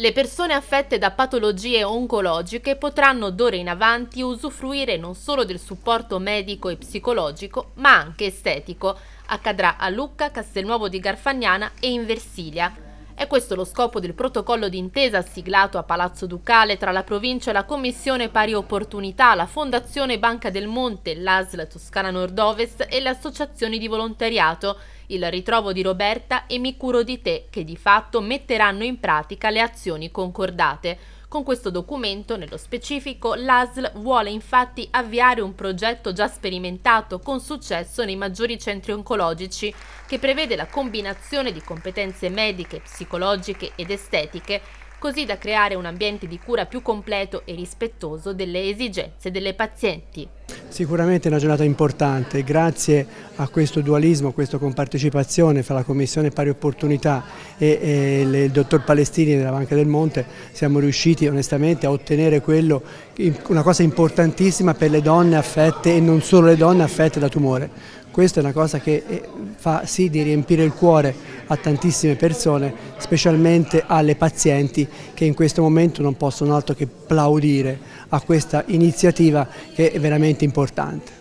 Le persone affette da patologie oncologiche potranno d'ora in avanti usufruire non solo del supporto medico e psicologico, ma anche estetico. Accadrà a Lucca, Castelnuovo di Garfagnana e in Versilia. È questo lo scopo del protocollo d'intesa siglato a Palazzo Ducale tra la provincia e la Commissione Pari Opportunità, la Fondazione Banca del Monte, l'ASL Toscana Nord-Ovest e le associazioni di volontariato, il ritrovo di Roberta e Mi curo di te, che di fatto metteranno in pratica le azioni concordate. Con questo documento, nello specifico, l'ASL vuole infatti avviare un progetto già sperimentato con successo nei maggiori centri oncologici, che prevede la combinazione di competenze mediche, psicologiche ed estetiche, così da creare un ambiente di cura più completo e rispettoso delle esigenze delle pazienti. Sicuramente è una giornata importante, grazie a questo dualismo, a questa compartecipazione fra la Commissione Pari Opportunità e, e, il dottor Palestini della Banca del Monte siamo riusciti onestamente a ottenere quello, una cosa importantissima per le donne affette e non solo le donne affette da tumore. Questa è una cosa che eh, fa sì di riempire il cuore a tantissime persone, specialmente alle pazienti che in questo momento non possono altro che applaudire a questa iniziativa che è veramente importante.